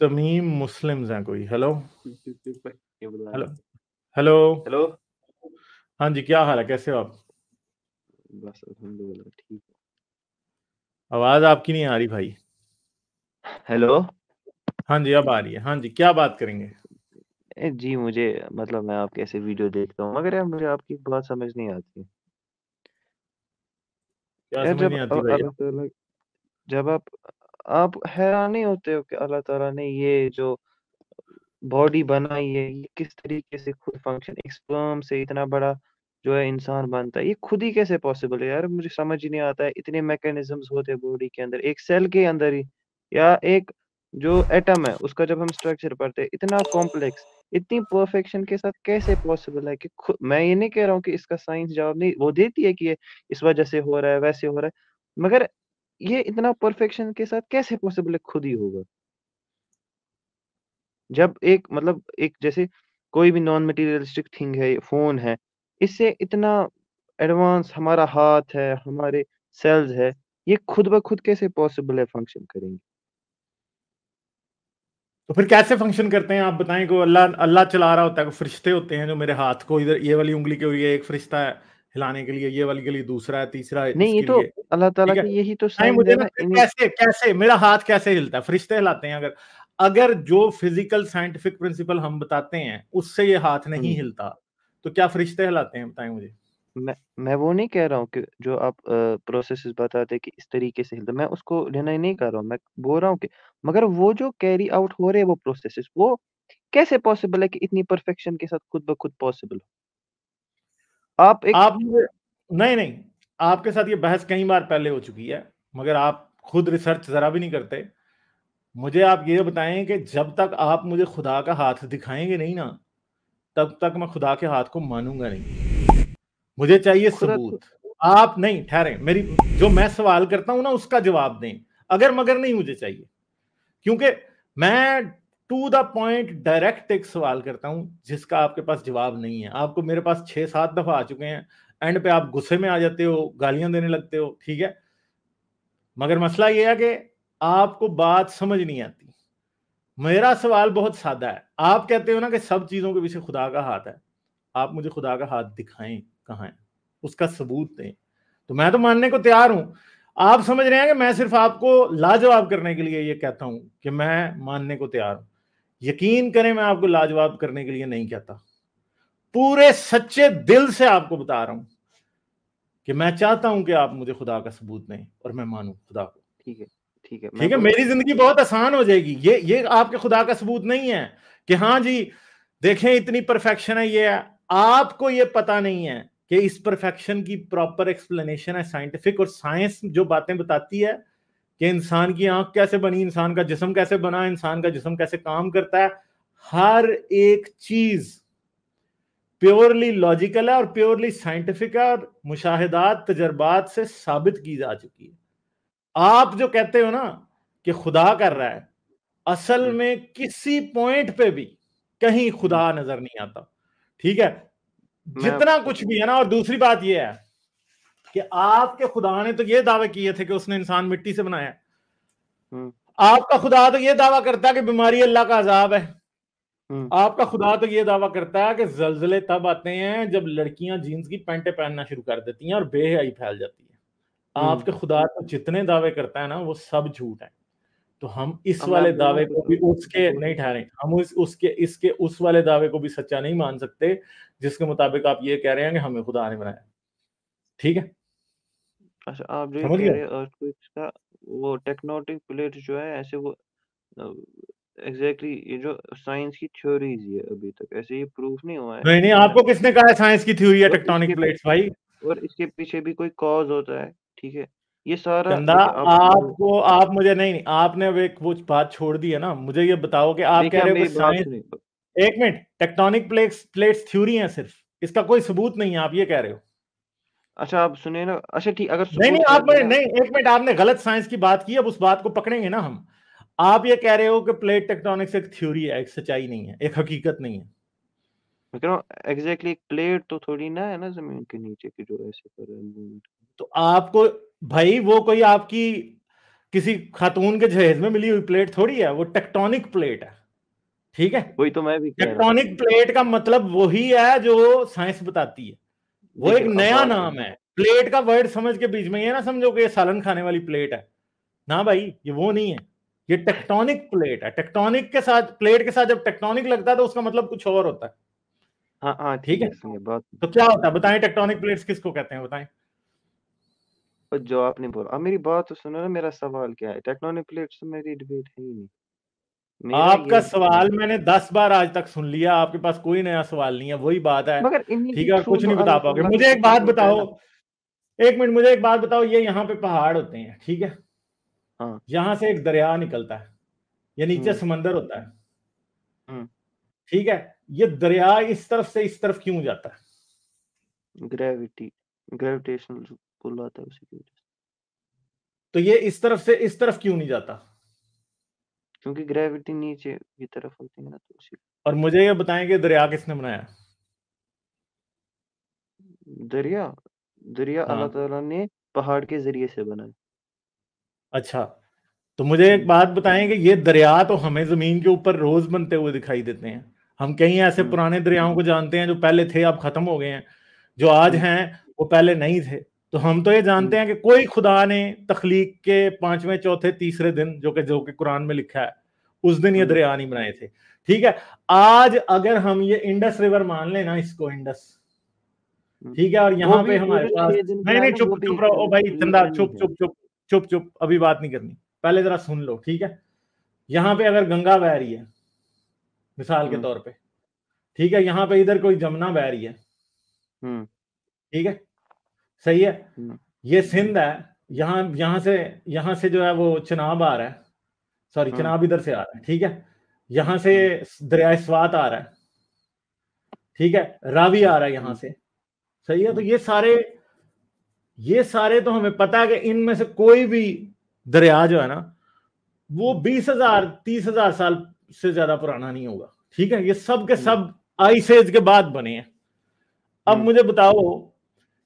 तमीम मुस्लिम हैं कोई hello hello hello hello हाँ जी क्या हाल है कैसे हो आप बस अल्हम्दुलिल्लाह ठीक आवाज आपकी नहीं आ रही भाई हेलो हाँ जी अब आ रही है हाँ जी क्या बात करेंगे जी मुझे मतलब मैं आपके ऐसे वीडियो देखता हूँ मगर यार मुझे आपकी बात समझ नहीं आती क्या समझ नहीं आती भाई तो जब आप आप हैरान नहीं होते हो कि अल्लाह ताला ने ये जो बॉडी बनाई है ये किस तरीके से खुद फंक्शन एक sperm से इतना बड़ा जो है इंसान बनता है ये खुद ही कैसे पॉसिबल है यार मुझे समझ ही नहीं आता है इतने मैकेनिज्म्स होते हैं बॉडी के अंदर एक सेल के अंदर ही या एक जो एटम है उसका जब हम स्ट्रक्चर पढ़ते हैं इतना कॉम्प्लेक्स इतनी परफेक्शन के साथ कैसे पॉसिबल है कि मैं ये नहीं कह रहा हूँ कि इसका साइंस जवाब नहीं वो देती है कि ये इस वजह से हो रहा है वैसे हो रहा है मगर ये इतना परफेक्शन के साथ कैसे पॉसिबल है खुद ही होगा जब एक मतलब एक जैसे कोई भी नॉन मटेरियलिस्टिक थिंग है फोन है इससे इतना एडवांस हमारा हाथ है हमारे सेल्स है ये खुद ब खुद कैसे पॉसिबल है फंक्शन करेंगे तो फिर कैसे फंक्शन करते हैं आप बताएं को अल्लाह अल्लाह चला रहा होता है फरिश्ते होते हैं जो मेरे हाथ को इधर ये वाली उंगली के हुई है एक फरिश्ता है खिलाने के लिए ये वाली गली दूसरा है तीसरा है नहीं ये तो अल्लाह ताला की यही तो साइन मुझे ना कैसे कैसे मेरा हाथ कैसे हिलता है फरिश्ते हिलाते हैं अगर अगर जो फिजिकल साइंटिफिक प्रिंसिपल हम बताते हैं उससे ये हाथ नहीं हम्म। हिलता तो क्या फरिश्ते हिलाते हैं बताएं मुझे मैं मैं वो नहीं कह रहा हूँ कि जो आप प्रोसेस बताते कि इस तरीके से हिलता मैं उसको लेना ही नहीं कर रहा हूँ मैं बोल रहा हूँ कि मगर वो जो कैरी आउट हो रहे हैं वो प्रोसेस वो कैसे पॉसिबल है कि इतनी परफेक्शन के साथ खुद ब खुद पॉसिबल हो आप एक आप नहीं नहीं आपके साथ ये बहस कई बार पहले हो चुकी है मगर आप खुद रिसर्च जरा भी नहीं करते मुझे आप ये बताएं कि जब तक आप मुझे खुदा का हाथ दिखाएंगे नहीं ना तब तक मैं खुदा के हाथ को मानूंगा नहीं मुझे चाहिए तो- सबूत आप नहीं ठहरे मेरी जो मैं सवाल करता हूं ना उसका जवाब दें अगर मगर नहीं मुझे चाहिए क्योंकि मैं टू द पॉइंट डायरेक्ट एक सवाल करता हूं जिसका आपके पास जवाब नहीं है आपको मेरे पास छह सात दफा आ चुके हैं एंड पे आप गुस्से में आ जाते हो गालियां देने लगते हो ठीक है मगर मसला यह है कि आपको बात समझ नहीं आती मेरा सवाल बहुत सादा है आप कहते हो ना कि सब चीजों के पीछे खुदा का हाथ है आप मुझे खुदा का हाथ दिखाएं कहाँ है उसका सबूत दें तो मैं तो मानने को तैयार हूं आप समझ रहे हैं कि मैं सिर्फ आपको लाजवाब करने के लिए ये कहता हूं कि मैं मानने को तैयार हूं यकीन करें मैं आपको लाजवाब करने के लिए नहीं कहता पूरे सच्चे दिल से आपको बता रहा हूं कि मैं चाहता हूं कि आप मुझे खुदा का सबूत दें और मैं मानू खुदा को ठीक है ठीक है ठीक है तो मेरी जिंदगी बहुत आसान हो जाएगी ये ये आपके खुदा का सबूत नहीं है कि हाँ जी देखें इतनी परफेक्शन है ये है आपको ये पता नहीं है कि इस परफेक्शन की प्रॉपर एक्सप्लेनेशन है साइंटिफिक और साइंस जो बातें बताती है कि इंसान की आंख कैसे बनी इंसान का जिसम कैसे बना इंसान का जिसम कैसे काम करता है हर एक चीज प्योरली लॉजिकल है और प्योरली साइंटिफिक है और मुशाहिदात तजर्बात से साबित की जा चुकी है आप जो कहते हो ना कि खुदा कर रहा है असल हम्म। में किसी पॉइंट पे भी कहीं खुदा हम्म। नजर नहीं आता ठीक है जितना कुछ भी है ना और दूसरी बात यह है कि आपके खुदा ने तो ये दावे किए थे कि उसने इंसान मिट्टी से बनाया हम्म। आपका खुदा तो ये दावा करता है कि बीमारी अल्लाह का अजाब है हम्म। आपका खुदा तो ये दावा करता है कि जलजले तब आते हैं जब लड़कियां जीन्स की पैंटे पहनना शुरू कर देती हैं और बेहयाई फैल जाती है हम्म। आपके खुदा तो जितने दावे करता है ना वो सब झूठ है तो हम इस वाले दावे को भी उसके नहीं ठहरे हम उस उसके इसके उस वाले दावे को भी सच्चा नहीं मान सकते जिसके मुताबिक आप ये कह रहे हैं कि हमें खुदा ने बनाया ठीक है अच्छा आप जो समझ कह गए रहे अर्थक्वेक्स का वो टेक्नोटिक प्लेट जो है ऐसे वो एग्जैक्टली exactly, ये जो साइंस की थ्योरीज है अभी तक ऐसे ये प्रूफ नहीं हुआ है नहीं नहीं आपको किसने कहा है साइंस की थ्योरी है टेक्टोनिक प्लेट्स भाई और इसके पीछे भी कोई कॉज होता है ठीक है ये सारा चंदा देखिए आप आपको आप मुझे नहीं नहीं आपने अब एक वो बात छोड़ दी है ना मुझे ये बताओ कि आप कह रहे हो साइंस एक minute tectonic plates plates theory है सिर्फ इसका कोई सबूत नहीं है आप ये कह रहे हो अच्छा आप सुने ना अच्छा ठीक अगर नहीं नहीं आप नहीं नहीं एक मिनट आपने गलत साइंस की बात की अब उस बात को पकड़ेंगे ना हम आप ये कह रहे हो कि प्लेट टेक्टोनिक्स एक थ्योरी है एक सच्चाई नहीं है एक हकीकत नहीं है एग्जैक्टली प्लेट तो थोड़ी ना है ना जमीन के नीचे की जो ऐसे कर तो आपको भाई वो कोई आपकी किसी खातून के जहेज में मिली हुई प्लेट थोड़ी है वो टेक्टोनिक प्लेट है ठीक है वही तो मैं भी टेक्टोनिक प्लेट का मतलब वही है जो साइंस बताती है वो एक नया नाम है प्लेट का वर्ड समझ के बीच में ये ना समझो कि ये सालन खाने वाली प्लेट है ना भाई ये वो नहीं है ये टेक्टोनिक प्लेट है टेक्टोनिक के साथ प्लेट के साथ जब टेक्टोनिक लगता है तो उसका मतलब कुछ और होता है हाँ, हाँ, ठीक है तो क्या होता है बताएं टेक्टोनिक प्लेट्स किसको कहते हैं बताएं जो आपने बोला अब मेरी बात तो सुनो ना मेरा सवाल क्या है टेक्टोनिक तो प्लेट्स मेरी डिबेट है ही नहीं आपका सवाल मैंने दस बार आज तक सुन लिया आपके पास कोई नया सवाल नहीं है वही बात है ठीक है कुछ नहीं बता पाओगे मुझे एक तो बात बताओ एक मिनट मुझे एक बात बताओ ये यहाँ पे पहाड़ होते हैं ठीक है हाँ। यहाँ से एक दरिया निकलता है ये नीचे हम्म। समंदर होता है हम्म। ठीक है ये दरिया इस तरफ से इस तरफ क्यों जाता है ग्रेविटी ग्रेविटेशनल पुल आता है उसी की वजह तो ये इस तरफ से इस तरफ क्यों नहीं जाता क्योंकि ग्रेविटी नीचे की तरफ होती है ना तो उसी और मुझे ये बताएं कि दरिया किसने बनाया दरिया दरिया हाँ। अल्लाह ताला ने पहाड़ के जरिए से बनाया अच्छा तो मुझे एक बात बताएं कि ये दरिया तो हमें जमीन के ऊपर रोज बनते हुए दिखाई देते हैं हम कई ऐसे हम्म। पुराने दरियाओं को जानते हैं जो पहले थे अब खत्म हो गए हैं जो आज हम्म। हैं वो पहले नहीं थे तो हम तो ये जानते हम्म। हैं कि कोई खुदा ने तखलीक के पांचवें चौथे तीसरे दिन जो कि जो कि कुरान में लिखा है उस दिन ये हम्म। दरिया नहीं बनाए थे ठीक है आज अगर हम ये इंडस रिवर मान लेना इसको इंडस हम्म। ठीक है और यहाँ पे हमारे पास नहीं नहीं चुप चुप रहो भाई चंदा चुप चुप चुप चुप चुप अभी बात नहीं करनी पहले जरा सुन लो ठीक है यहाँ पे अगर गंगा बह रही है मिसाल के तौर पे ठीक है यहाँ पे इधर कोई जमुना बह रही है ठीक है सही है हम्म। ये सिंध है यहाँ यहाँ से यहाँ से जो है वो चनाब आ रहा है सॉरी हाँ। चनाब इधर से आ रहा है ठीक है यहाँ से हम्म। दरिया स्वात आ रहा है ठीक है रावी आ रहा है यहाँ हम्म। से सही है तो ये सारे ये सारे तो हमें पता है कि इनमें से कोई भी दरिया जो है ना वो बीस हजार तीस हजार साल से ज्यादा पुराना नहीं होगा ठीक है ये सब के सब आइस एज के बाद बने हैं अब मुझे बताओ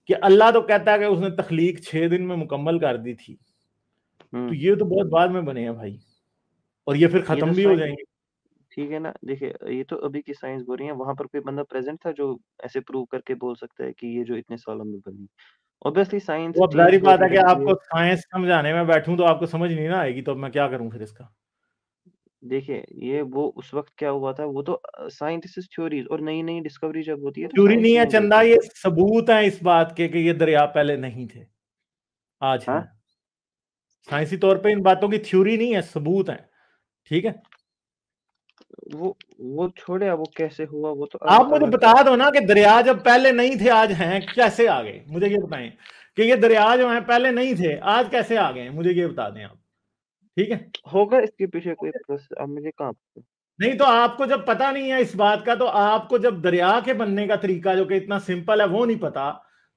कि अल्लाह तो कहता है कि उसने तखलीक छह दिन में मुकम्मल कर दी थी हम्म। तो ये तो बहुत बाद में बने हैं भाई और ये फिर खत्म तो भी हो जाएंगे ठीक है ना देखिए ये तो अभी की साइंस बोल रही है वहां पर कोई बंदा प्रेजेंट था जो ऐसे प्रूव करके बोल सकता है कि ये जो इतने सालों में बनी ऑब्वियसली साइंस वो बात है कि आपको साइंस समझाने में बैठूं तो आपको समझ नहीं ना आएगी तो मैं क्या करूं फिर इसका देखिए ये वो उस वक्त क्या हुआ था वो तो साइंटिस्ट थ्योरीज और नई नई डिस्कवरी जब होती है तो थ्योरी नहीं है चंदा ये सबूत है इस बात के कि ये दरिया पहले नहीं थे आज हाँ? साइंसी तौर पे इन बातों की थ्योरी नहीं है सबूत है ठीक है वो वो छोड़े वो कैसे हुआ वो तो आप मुझे बता दो ना कि दरिया जब पहले नहीं थे आज हैं कैसे आ गए मुझे ये बताएं कि ये दरिया जो है पहले नहीं थे आज कैसे आ गए मुझे ये बता दें आप ठीक है होगा इसके पीछे कोई अब मुझे काम नहीं तो आपको जब पता नहीं है इस बात का तो आपको जब दरिया के बनने का तरीका जो कि इतना सिंपल है वो नहीं पता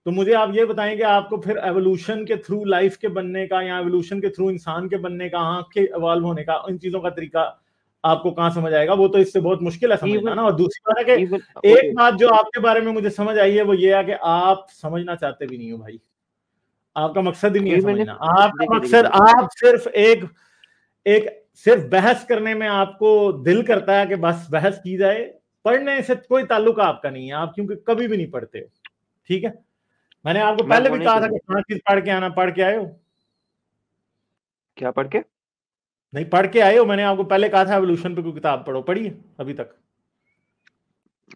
तो मुझे आप ये बताएं कि आपको फिर एवोल्यूशन के थ्रू लाइफ के बनने का या एवोल्यूशन के थ्रू इंसान के बनने का आंख के इवॉल्व होने का इन चीजों का तरीका आपको कहाँ समझ आएगा वो तो इससे बहुत मुश्किल है समझना ना और दूसरी बात है कि एक बात जो आपके बारे में मुझे समझ आई है वो ये है कि आप समझना चाहते भी नहीं हो भाई आपका मकसद ही नहीं है समझना आपका मकसद आप सिर्फ एक एक सिर्फ बहस करने में आपको दिल करता है कि बस बहस की जाए पढ़ने से कोई ताल्लुक आपका नहीं है आप क्योंकि कभी भी नहीं पढ़ते हो ठीक है मैंने आपको मैं पहले भी कहा था कि पांच चीज पढ़ के आना पढ़ के आए हो क्या पढ़ के नहीं पढ़ के आए हो मैंने आपको पहले कहा था एवोल्यूशन पे कोई किताब पढ़ो पढ़ी अभी तक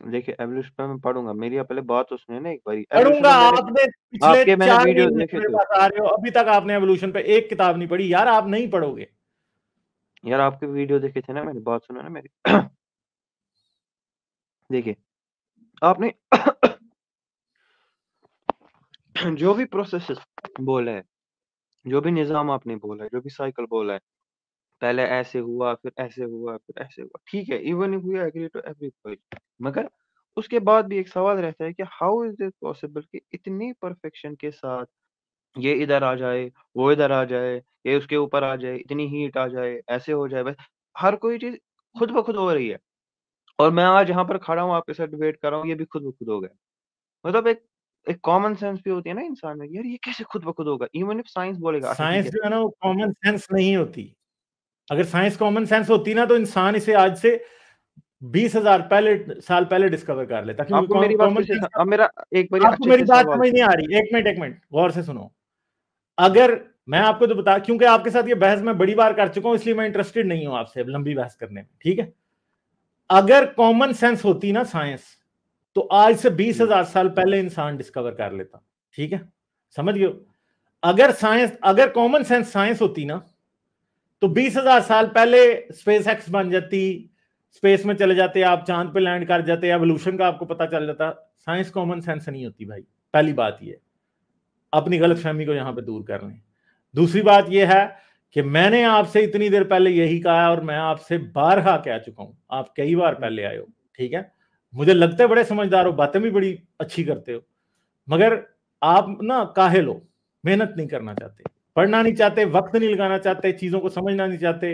देखिए एवरेस्ट पे मैं पढ़ूंगा मेरी पहले बात उसने तो ना एक बारी पढ़ूंगा आपने पिछले चार वीडियोस देखे बता रहे हो अभी तक आपने एवोल्यूशन पे एक किताब नहीं पढ़ी यार आप नहीं पढ़ोगे यार आपके वीडियो देखे थे ना मैंने बात सुना ना मेरी देखिए आपने जो भी प्रोसेस बोला है जो भी निज़ाम आपने बोला है जो भी साइकिल बोला है पहले ऐसे हुआ फिर ऐसे हुआ फिर ऐसे हुआ ठीक है even if we agree to every point मगर उसके बाद भी एक सवाल रहता है कि हाउ इज दिस पॉसिबल कि इतनी परफेक्शन के साथ ये इधर आ जाए वो इधर आ जाए ये उसके ऊपर आ जाए इतनी हीट आ जाए ऐसे हो जाए बस हर कोई चीज खुद ब खुद हो रही है और मैं आज यहाँ पर खड़ा हूँ आपके साथ डिबेट कर रहा हूँ ये भी खुद ब खुद हो गया मतलब एक एक कॉमन सेंस भी होती है ना इंसान में यार ये कैसे खुद ब खुद होगा इवन इफ साइंस बोलेगा साइंस अच्छा, जो है ना वो कॉमन सेंस नहीं होती अगर साइंस कॉमन सेंस होती ना तो इंसान इसे आज से बीस हजार पहले साल पहले डिस्कवर कर लेता आपको मेरी बात अब मेरा एक बार आपको मेरी बात समझ नहीं आ रही एक मिनट एक मिनट गौर से सुनो अगर मैं आपको तो बता क्योंकि आपके साथ ये बहस मैं बड़ी बार कर चुका हूं इसलिए मैं इंटरेस्टेड नहीं हूं आपसे लंबी बहस करने में ठीक है अगर कॉमन सेंस होती ना साइंस तो आज से बीस हम्म। हजार साल पहले इंसान डिस्कवर कर लेता ठीक है समझ गए अगर साइंस अगर कॉमन सेंस साइंस होती ना तो बीस हजार साल पहले स्पेस एक्स बन जाती स्पेस में चले जाते आप चांद पे लैंड कर जाते एवोल्यूशन का आपको पता चल जाता साइंस कॉमन सेंस नहीं होती भाई पहली बात यह अपनी गलतफहमी को यहाँ पे दूर कर लें दूसरी बात यह है कि मैंने आपसे इतनी देर पहले यही कहा और मैं आपसे बारहा कह चुका हूं आप कई बार पहले आए हो ठीक है मुझे लगता है बड़े समझदार हो बातें भी बड़ी अच्छी करते हो मगर आप ना काहे लो मेहनत नहीं करना चाहते पढ़ना नहीं चाहते वक्त नहीं लगाना चाहते चीजों को समझना नहीं चाहते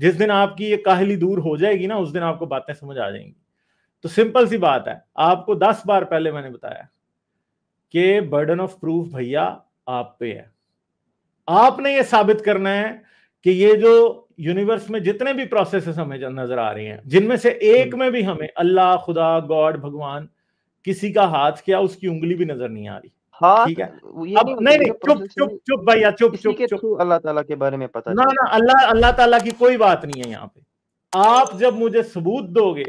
जिस दिन आपकी ये काहली दूर हो जाएगी ना उस दिन आपको बातें समझ आ जाएंगी तो सिंपल सी बात है आपको दस बार पहले मैंने बताया कि बर्डन ऑफ प्रूफ भैया आप पे है आपने ये साबित करना है कि ये जो यूनिवर्स में जितने भी प्रोसेस हमें नजर आ रही हैं जिनमें से एक हम्म। में भी हमें अल्लाह खुदा गॉड भगवान किसी का हाथ क्या उसकी उंगली भी नजर नहीं आ रही कोई बात नहीं है यहाँ पे आप जब मुझे सबूत दोगे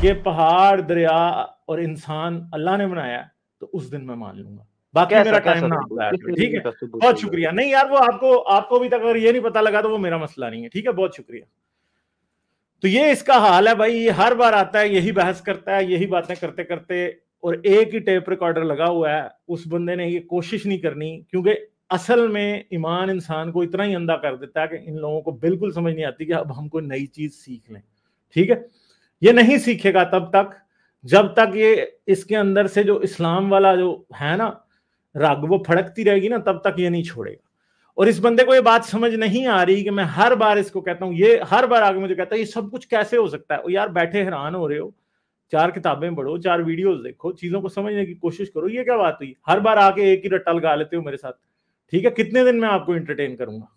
कि पहाड़ दरिया और इंसान अल्लाह ने बनाया तो उस दिन मैं मान लूंगा बाकी मेरा टाइम ना ठीक है बहुत शुक्रिया नहीं यार वो आपको आपको अभी तक अगर ये नहीं पता लगा तो वो मेरा मसला नहीं है ठीक है बहुत शुक्रिया तो ये इसका हाल है भाई हर बार आता है यही बहस करता है यही बातें करते करते और एक ही टेप रिकॉर्डर लगा हुआ है उस बंदे ने ये कोशिश नहीं करनी क्योंकि असल में ईमान इंसान को इतना ही अंधा कर देता है कि इन लोगों को बिल्कुल समझ नहीं आती कि अब हम कोई नई चीज सीख लें ठीक है ये नहीं सीखेगा तब तक जब तक ये इसके अंदर से जो इस्लाम वाला जो है ना रग वो फड़कती रहेगी ना तब तक ये नहीं छोड़ेगा और इस बंदे को ये बात समझ नहीं आ रही कि मैं हर बार इसको कहता हूँ ये हर बार आगे मुझे कहता है ये सब कुछ कैसे हो सकता है यार बैठे हैरान हो रहे हो चार किताबें पढ़ो चार वीडियोस देखो चीजों को समझने की कोशिश करो ये क्या बात हुई हर बार आके एक ही रट्टा लगा लेते हो मेरे साथ ठीक है कितने दिन मैं आपको इंटरटेन करूंगा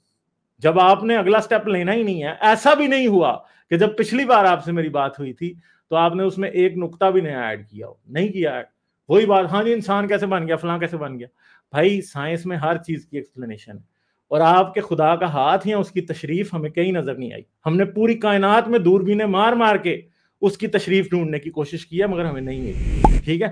जब आपने अगला स्टेप लेना ही नहीं है ऐसा भी नहीं हुआ कि जब पिछली बार आपसे मेरी बात हुई थी तो आपने उसमें एक नुकता भी नया ऐड किया हो नहीं किया ऐड वही बात हाँ जी इंसान कैसे बन गया फलां कैसे बन गया भाई साइंस में हर चीज की एक्सप्लेनेशन है और आपके खुदा का हाथ या उसकी तशरीफ हमें कहीं नजर नहीं आई हमने पूरी कायनात में दूरबीने मार मार के उसकी तशरीफ ढूंढने की कोशिश की है मगर हमें नहीं मिली ठीक है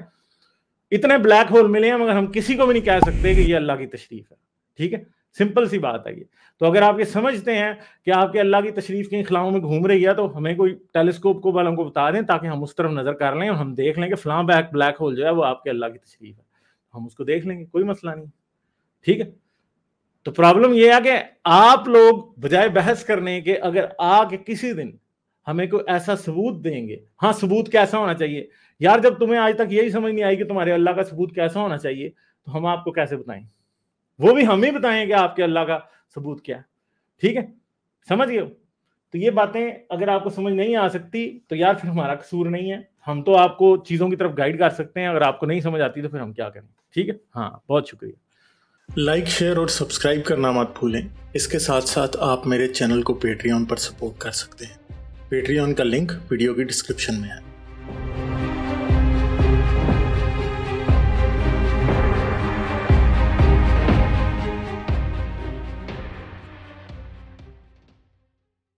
इतने ब्लैक होल मिले हैं मगर हम किसी को भी नहीं कह सकते कि ये अल्लाह की तशरीफ है ठीक है सिंपल सी बात है ये तो अगर आप ये समझते हैं कि आपके अल्लाह की तशरीफ के खिलाओं में घूम रही है तो हमें कोई टेलीस्कोप को वालों को बता दें ताकि हम उस तरफ नजर कर लें और हम देख लें कि फलां बैक ब्लैक होल जो है वो आपके अल्लाह की तशरीफ है तो हम उसको देख लेंगे कोई मसला नहीं ठीक है तो प्रॉब्लम यह है कि आप लोग बजाय बहस करने के अगर आके किसी दिन हमें कोई ऐसा सबूत देंगे हाँ सबूत कैसा होना चाहिए यार जब तुम्हें आज तक यही समझ नहीं आई कि तुम्हारे अल्लाह का सबूत कैसा होना चाहिए तो हम आपको कैसे बताएं वो भी हम ही बताएंगे आपके अल्लाह का सबूत क्या है ठीक है समझ गए तो ये बातें अगर आपको समझ नहीं आ सकती तो यार फिर हमारा कसूर नहीं है हम तो आपको चीज़ों की तरफ गाइड कर सकते हैं अगर आपको नहीं समझ आती तो फिर हम क्या करें ठीक है हाँ बहुत शुक्रिया लाइक शेयर और सब्सक्राइब करना मत भूलें इसके साथ साथ आप मेरे चैनल को पेट्रियन पर सपोर्ट कर सकते हैं पेट्रियन का लिंक वीडियो की डिस्क्रिप्शन में है